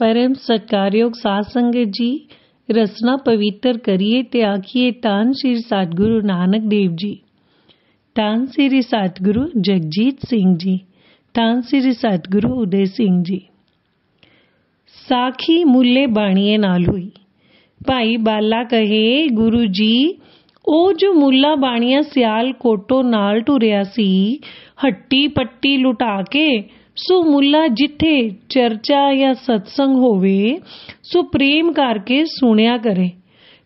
परम सत्कारयोग सत्संग जी रसना पवित्र करिए ते आखिए तान श्री सतगुरु नानक देव जी तान श्री सतगुरु जगजीत सिंह जी तान श्री सतगुरु उदय सिंह जी साखी मुल्ले बाणिए नाल हुई भाई बाला कहे गुरु जी ओ जो मुला बाणिया सियाल कोटो नाल टुरिया सी हट्टी पट्टी लुटा के ਸੋ ਮੁੱਲਾ ਜਿੱਥੇ ਚਰਚਾ ਜਾਂ ਸਤਸੰਗ ਹੋਵੇ ਸੋ ਪ੍ਰੇਮ ਕਰਕੇ ਸੁਣਿਆ ਕਰੇ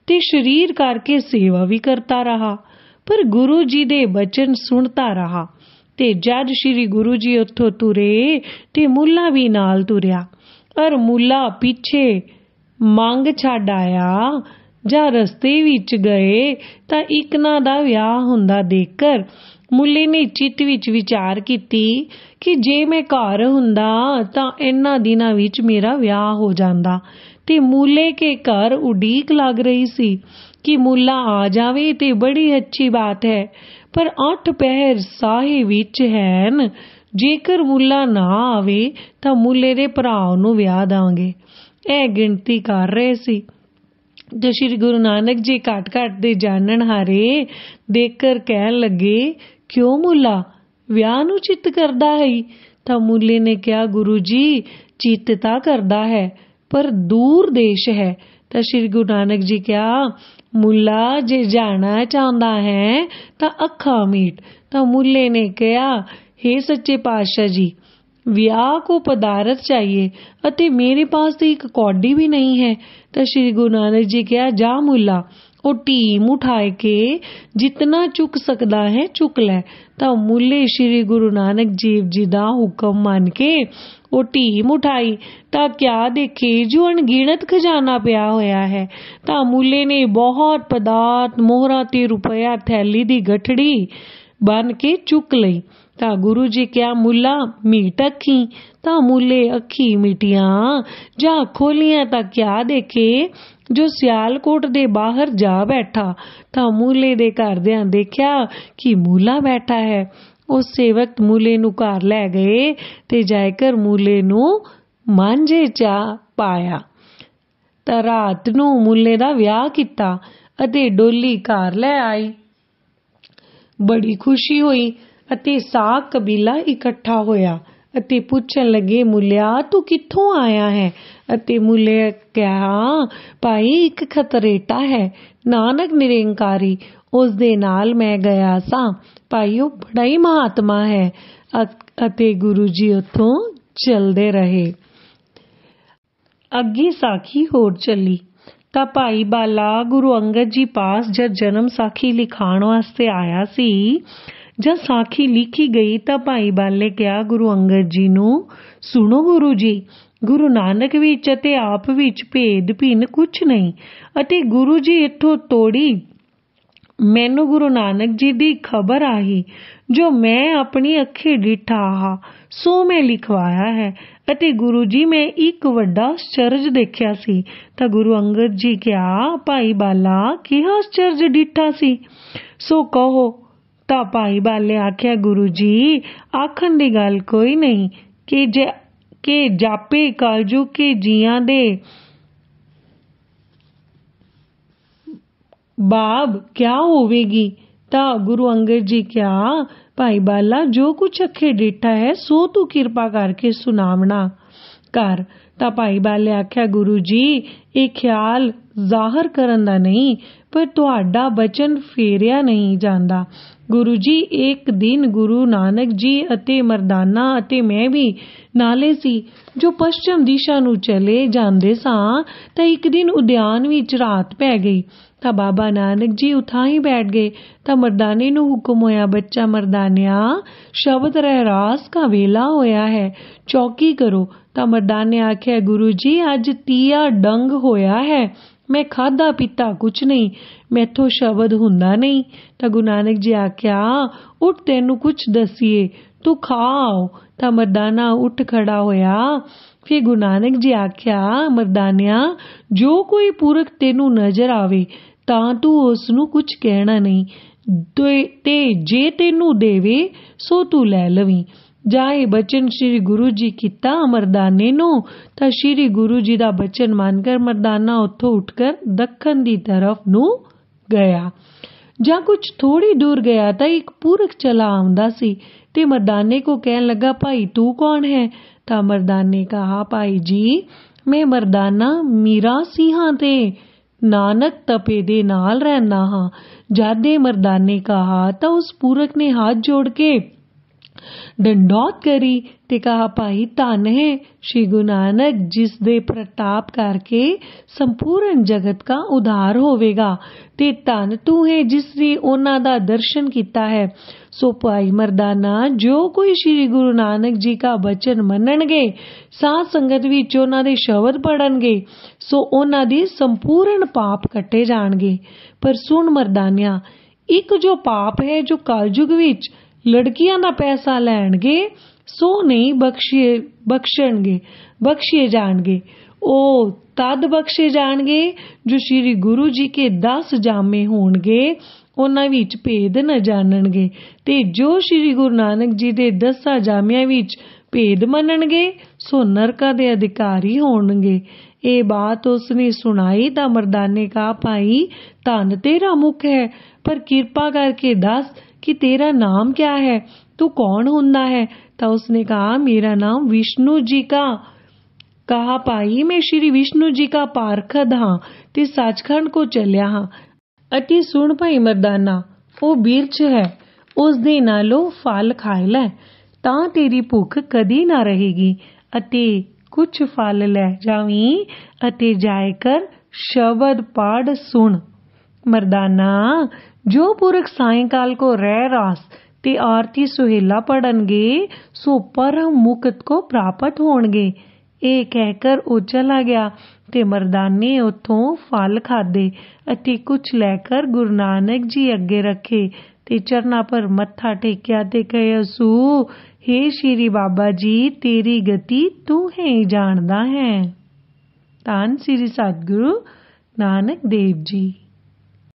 ਤੇ ਸ਼ਰੀਰ ਕਰਕੇ ਸੇਵਾ ਵੀ ਕਰਤਾ ਰਹਾ ਪਰ ਗੁਰੂ ਜੀ ਦੇ ਬਚਨ ਸੁਣਦਾ ਰਹਾ ਤੇ ਜਦ ਸ਼੍ਰੀ ਗੁਰੂ ਜੀ ਉੱਥੋਂ ਤੁਰੇ ਤੇ ਮੁੱਲਾ ਵੀ ਨਾਲ ਤੁਰਿਆ ਪਰ ਮੁੱਲਾ ਪਿੱਛੇ ਮੰਗ ਛੱਡ ਆਇਆ ਜਾਂ ਰਸਤੇ ਵਿੱਚ ਗਏ ਤਾਂ ਇੱਕ ਨਾ ਦਾ ਵਿਆਹ ਹੁੰਦਾ ਦੇਖਕਰ ਮੁੱਲੀ ਨੇ ਚਿੱਤ ਵਿੱਚ ਵਿਚਾਰ ਕੀਤੀ ਕਿ ਜੇ ਮੈਂ ਘਰ ਹੁੰਦਾ ਤਾਂ ਇਹਨਾਂ ਦਿਨਾਂ ਵਿੱਚ ਮੇਰਾ ਵਿਆਹ ਹੋ ਜਾਂਦਾ ਤੇ ਮੂਲੇ ਕੇ ਘਰ ਉਡੀਕ ਲੱਗ ਰਹੀ ਸੀ ਕਿ ਮੁੱਲਾ ਆ ਜਾਵੇ ਤੇ ਬੜੀ ਅੱਛੀ ਬਾਤ ਹੈ ਪਰ ਅੱਠ ਪਹਿਰ ਸਾਹੀ ਵਿੱਚ ਹਨ ਜੇਕਰ ਮੁੱਲਾ ਨਾ ਆਵੇ ਤਾਂ ਮੁੱਲੇ ਦੇ ਭਰਾ ਨੂੰ ਵਿਆਹ ਦਾਂਗੇ ਇਹ ਗਿਣਤੀ ਕਰ ਰਹੇ ਸੀ ਜੋ ਸ੍ਰੀ ਗੁਰੂ ਨਾਨਕ ਜੀ ਘਟ ਘਟ ਦੇ ਜਾਣਨ ਹਾਰੇ ਦੇਖ ਕਰ ਕਹਿਣ ਲੱਗੇ क्यों मुल्ला ਵਿਆਹ ਨੂੰ ਚਿੱਤ ਕਰਦਾ ਹੈ ਤਾਂ ਮੁੱਲੇ ਨੇ ਕਿਹਾ ਗੁਰੂ ਜੀ ਚਿੱਤ ਤਾਂ ਕਰਦਾ ਹੈ ਪਰ ਦੂਰ ਦੇਸ਼ ਹੈ ਤਾਂ ਸ੍ਰੀ ਗੁਰੂ ਨਾਨਕ ਜੀ ਕਿਹਾ ਮੁੱਲਾ ਜੇ ਜਾਣਾ ਚਾਹੁੰਦਾ ਹੈ ਤਾਂ ਅੱਖਾਂ ਮੀਟ ਤਾਂ ਮੁੱਲੇ ਨੇ ਕਿਹਾ हे ਸੱਚੇ ਪਾਤਸ਼ਾਹ ਜੀ ਵਿਆਹ ਕੋ ਪਦਾਰਥ ਚਾਹੀਏ ਅਤੇ ਮੇਰੇ ਪਾਸ ਤਾਂ ਇੱਕ ਕੌਡੀ ਵੀ ਨਹੀਂ ਹੈ ਤਾਂ ਸ੍ਰੀ ਗੁਰੂ ਨਾਨਕ ਜੀ ਕਿਹਾ ਜਾ ਮੁੱਲਾ ਉਹ ਢੀਮ ਉਠਾਏ ਕੇ ਜਿੰਨਾ ਚੁੱਕ ਸਕਦਾ ਹੈ ਚੁੱਕ ਲੈ ਤਾਂ ਮੁੱਲੇ ਸ੍ਰੀ ਗੁਰੂ ਨਾਨਕ ਦੇਵ ਜੀ ਦਾ ਹੁਕਮ ਮੰਨ ਕੇ ਉਹ ਢੀਮ ਉਠਾਈ ਤਾਂ ਕਿਆ ਦੇਖੇ ਜੋ ਅਣਗਿਣਤ ਖਜ਼ਾਨਾ ਪਿਆ ਹੋਇਆ ਹੈ ਤਾਂ ਮੁੱਲੇ ਨੇ ਬਹੁਤ ਪਦਾਰਥ ਮੋਹਰਾਂ ਤੇ ਰੁਪਇਆ ਥੈਲੀ ਦੀ ਗਠੜੀ ਬਨ ਕੇ ਚੁੱਕ ਲਈ ਤਾਂ ਗੁਰੂ ਜੀ ਕਿਆ ਮੁੱਲਾ ਮੀਟ ਅੱਖੀ ਤਾਂ ਮੁੱਲੇ ਅੱਖੀ ਮਿਟੀਆਂ ਜਾਂ ਖੋਲੀਆਂ ਤਾਂ ਕਿਆ ਦੇਖੇ ਜੋ ਸਿਆਲਕੋਟ ਦੇ ਬਾਹਰ ਜਾ ਬੈਠਾ ਤਾਂ ਮੂਲੇ ਦੇ ਘਰਦਿਆਂ ਦੇਖਿਆ ਕਿ ਮੂਲਾ ਬੈਠਾ ਹੈ ਉਸੇ ਵਕਤ ਮੂਲੇ ਨੂੰ ਘਰ ਲੈ ਗਏ ਤੇ ਜਾਇਕਰ ਮੂਲੇ ਨੂੰ ਮਾਂਝੇ ਚਾ ਪਾਇਆ ਤਾਂ ਰਾਤ ਨੂੰ ਮੂਲੇ ਦਾ ਵਿਆਹ ਕੀਤਾ ਅਤੇ ਡੋਲੀ ਘਰ ਲੈ ਆਈ ਬੜੀ ਖੁਸ਼ੀ ਹੋਈ ਅਤੇ ਸਾ ਕਬੀਲਾ ਇਕੱਠਾ ਹੋਇਆ ਅਤੇ ਪੁੱਛਣ ਲੱਗੇ ਮੁਲਿਆ ਤੂੰ ਕਿੱਥੋਂ ਆਇਆ ਹੈ ਅਤੇ ਮੁਲੇ ਕਿਹਾ ਭਾਈ ਇੱਕ ਖਤਰੇਟਾ ਹੈ ਨਾਨਕ ਨਿਰੰਕਾਰੀ ਉਸ ਦੇ ਨਾਲ ਮੈਂ ਗਿਆ ਸਾਂ ਭਾਈ ਉਹ ਬੜਾ ਹੀ ਮਹਾਤਮਾ ਹੈ ਅਤੇ ਗੁਰੂ ਜੀ ਉੱਥੋਂ ਚਲਦੇ ਰਹੇ ਅੱਗੇ ਸਾਖੀ ਹੋਰ ਚੱਲੀ ਤਾਂ ਭਾਈ ਬਾਲਾ ਗੁਰੂ ਅੰਗਦ ਜੀ ਪਾਸ ਜਦ ਜਨਮ ਸਾਖੀ ਲਿਖਾਉਣ ਵਾਸਤੇ ਆਇਆ ਸੀ ਜਦ ਸਾਖੀ ਲਿਖੀ ਗਈ ਤਾਂ ਭਾਈ ਬਾਲੇ ਕਿਹਾ ਗੁਰੂ ਅੰਗਦ ਜੀ ਨੂੰ ਸੁਣੋ ਗੁਰੂ ਜੀ ਗੁਰੂ ਨਾਨਕ ਵਿੱਚ ਅਤੇ ਆਪ ਵਿੱਚ ਭੇਦ ਭਿੰਨ ਕੁਝ ਨਹੀਂ ਅਤੇ ਗੁਰੂ ਜੀ ਇੱਥੋਂ ਤੋੜੀ ਮੈਨੂੰ ਗੁਰੂ ਨਾਨਕ ਜੀ ਦੀ ਖਬਰ ਆਹੀ ਜੋ ਮੈਂ ਆਪਣੀ ਅੱਖੀ ਡਿਠਾ ਸੋ ਮੈਂ ਲਿਖਵਾਇਆ ਹੈ ਅਤੇ ਗੁਰੂ ਜੀ ਮੈਂ ਇੱਕ ਵੱਡਾ ਅਚਰਜ ਦੇਖਿਆ ਸੀ ਤਾਂ ਗੁਰੂ ਅੰਗਦ ਜੀ ਕਿਹਾ ਭਾਈ ਬਾਲਾ ਕੀ ਅਚਰਜ ਡਿਠਾ ਸੀ ਸੋ ਕਹੋ ਤਾਂ ਭਾਈ ਬਾਲੇ ਆਖਿਆ ਗੁਰੂ ਜੀ ਆਖਣ ਦੀ ਗੱਲ ਕੋਈ ਨਹੀਂ ਕਿ ਜੇ ਕਿ ਜਾਪੇ ਕਾਲਜੂ ਕੇ ਜੀਆਂ ਦੇ ਬਾਬ ਕਿਆ ਹੋਵੇਗੀ ਤਾਂ ਗੁਰੂ ਅੰਗਦ ਜੀ ਕਿਹਾ ਭਾਈ ਬਾਲਾ ਜੋ ਕੁਛ ਅੱਖੇ ਡੇਟਾ ਹੈ ਸੋ ਤੂੰ ਕਿਰਪਾ ਕਰਕੇ ਸੁਣਾਵਣਾ ਕਰ ਤਾਂ ਭਾਈ ਬਾਲੇ ਆਖਿਆ ਗੁਰੂ ਜੀ ਇਹ ਖਿਆਲ ਜ਼ਾਹਰ ਕਰਨ ਦਾ ਨਹੀਂ ਪਰ ਤੁਹਾਡਾ ਬਚਨ ਫੇਰਿਆ ਨਹੀਂ ਜਾਂਦਾ ਗੁਰੂ ਜੀ ਇੱਕ ਦਿਨ ਗੁਰੂ ਨਾਨਕ ਜੀ ਅਤੇ ਮਰਦਾਨਾ ਅਤੇ ਮੈਂ ਵੀ ਨਾਲੇ ਸੀ ਜੋ ਪਸ਼ਚਮ ਦਿਸ਼ਾ ਨੂੰ ਚਲੇ ਜਾਂਦੇ ਸਾਂ ਤਾਂ ਇੱਕ ਦਿਨ ਉਦਿਆਨ ਵਿੱਚ ਰਾਤ ਪੈ ਗਈ ਤਾਂ ਬਾਬਾ ਨਾਨਕ ਜੀ ਉਥਾਂ ਹੀ ਬੈਠ ਗਏ ਤਾਂ ਮਰਦਾਨੇ ਨੂੰ ਹੁਕਮ ਹੋਇਆ ਬੱਚਾ ਮਰਦਾਨਿਆ ਸ਼ਬਦ ਰਹਿ ਰਾਸ ਦਾ ਵੇਲਾ ਹੋਇਆ ਹੈ ਚੌਕੀ ਕਰੋ ਤਾਂ ਮਰਦਾਨੇ ਆਖਿਆ ਗੁਰੂ ਜੀ ਅੱਜ ਤੀਆ ਡੰਗ ਹੋਇਆ ਹੈ ਮੈਂ ਖਾਦਾ ਪੀਤਾ ਕੁਛ ਨਹੀਂ ਮੈਥੋਂ ਸ਼ਬਦ ਹੁੰਦਾ ਨਹੀਂ ਤਾਂ ਗੁਰੂ ਨਾਨਕ ਜੀ ਆਖਿਆ ਉੱਠ ਤੈਨੂੰ ਕੁਛ ਦਸੀਏ ਤੂੰ ਖਾਓ ਤਾਂ ਮਰਦਾਨਾ ਉੱਠ ਖੜਾ ਹੋਇਆ ਫਿਰ ਗੁਰੂ ਨਾਨਕ ਜੀ ਆਖਿਆ ਮਰਦਾਨਿਆ ਜੋ ਕੋਈ ਪੁਰਖ ਤੈਨੂੰ ਨਜ਼ਰ ਆਵੇ ਤਾਂ ਤੂੰ ਉਸ ਨੂੰ ਕੁਝ ਕਹਿਣਾ ਨਹੀਂ ਤੇ ਜੇ ਤੈਨੂੰ ਦੇਵੇ ਸੋ ਤੂੰ ਲੈ ਲਵੀਂ जाए बचन श्री गुरु जी किता मरदाने श्री गुरु जी का बचन मानकर मरदाना उठो उठकर दखन दी तरफ नो गया जा कुछ थोड़ी दूर गया ता एक पूरक चला आंदा सी ते मरदाने को कह लगा भाई तू कौन है ता मरदाने कहा भाई जी मैं मरदाना मीरा सिंह ते नानक तपे दे नाल रहना हा जा मरदाने कहा ता उस पूरक ने हाथ जोड़ के ਡੰਡੌਤ ਕਰੀ ਤੇ ਕਹਾ ਭਾਈ ਧਨ है श्री गुरु नानक जिस ਦੇ ਪ੍ਰਤਾਪ ਕਰਕੇ ਸੰਪੂਰਨ ਜਗਤ ਦਾ ਉਧਾਰ ਹੋਵੇਗਾ ਤੇ ਧਨ ਤੂੰ ਹੈ ਜਿਸ ਨੇ ਉਹਨਾਂ ਦਾ ਦਰਸ਼ਨ ਕੀਤਾ ਹੈ ਸੋ ਭਾਈ ਮਰਦਾਨਾ ਜੋ ਕੋਈ ਸ੍ਰੀ ਗੁਰੂ ਨਾਨਕ ਜੀ ਦਾ ਬਚਨ ਮੰਨਣਗੇ ਸਾਧ ਸੰਗਤ ਵਿੱਚ ਉਹਨਾਂ ਦੇ ਸ਼ਬਦ ਪੜਨਗੇ ਸੋ ਉਹਨਾਂ ਦੀ ਸੰਪੂਰਨ ਪਾਪ ਕੱਟੇ ਜਾਣਗੇ ਪਰ ਸੁਣ ਮਰਦਾਨਿਆ ਇੱਕ ਜੋ ਪਾਪ ਹੈ ਜੋ ਕਲਯੁਗ ਵਿੱਚ ਲੜਕੀਆਂ ਦਾ ਪੈਸਾ ਲੈਣਗੇ ਸੋ ਨਹੀਂ ਬਖਸ਼ੀਏ ਬਖਸ਼ਣਗੇ ਬਖਸ਼ੀਏ ਜਾਣਗੇ ਉਹ ਤਦ ਬਖਸ਼ੇ ਜਾਣਗੇ ਜੋ ਸ੍ਰੀ ਗੁਰੂ ਜੀ ਕੇ 10 ਜਾਮੇ ਹੋਣਗੇ ਉਹਨਾਂ ਵਿੱਚ ਭੇਦ ਨਾ ਜਾਣਨਗੇ ਤੇ ਜੋ ਸ੍ਰੀ ਗੁਰੂ ਨਾਨਕ ਜੀ ਦੇ 10 ਜਾਮਿਆਂ ਵਿੱਚ ਭੇਦ ਮੰਨਣਗੇ ਸੋ ਨਰਕਾਂ ਦੇ ਅਧਿਕਾਰੀ ਹੋਣਗੇ ਇਹ ਬਾਤ ਉਸਨੇ ਸੁਣਾਈ ਤਾਂ ਮਰਦਾਨੇ ਕਾ ਭਾਈ ਤਨ ਤੇਰਾ ਮੁਖ ਹੈ ਪਰ ਕਿਰਪਾ ਕਰਕੇ ਦੱਸ कि तेरा नाम क्या है तू कौन होना है तो उसने कहा मेरा नाम विष्णु जी का कहा पाई मैं श्री विष्णु जी का पारखद हाँ ते सचखंड को चलिया हाँ अति सुन पाई मर्दाना वो बिरछ है उस दे नालो ਫਲ खाए ਲੈ ता तेरी भूख कदी ना रहेगी अति कुछ ਫਲ ਲੈ जावी अति ਜਾਇ कर शब्द पाड़ सुन मर्दाना जो पुरख सायंकाल को रह रास ਤੇ ਆਰਤੀ ਸੁਹੇਲਾ ਪੜਨਗੇ ਸੋ ਪਰਮ ਮੁਕਤ ਕੋ ਪ੍ਰਾਪਤ ਹੋਣਗੇ ਇਹ ਕਹਿ ਕਰ ਉਹ ਚਲਾ ਗਿਆ ਤੇ ਮਰਦਾਨੇ ਉਥੋਂ ਫਲ ਖਾਦੇ ਅਤੇ ਕੁਝ ਲੈ ਕਰ ਗੁਰੂ ਨਾਨਕ ਜੀ ਅੱਗੇ ਰੱਖੇ ਤੇ ਚਰਨਾ ਪਰ ਮੱਥਾ ਟੇਕਿਆ ਤੇ ਕਹੇ ਸੂ हे ਸ਼੍ਰੀ ਬਾਬਾ ਜੀ ਤੇਰੀ ਗਤੀ ਤੂੰ ਹੀ ਜਾਣਦਾ ਹੈ ਤਾਂ ਸ੍ਰੀ ਸਤਗੁਰੂ ਨਾਨਕ ਦੇਵ ਜੀ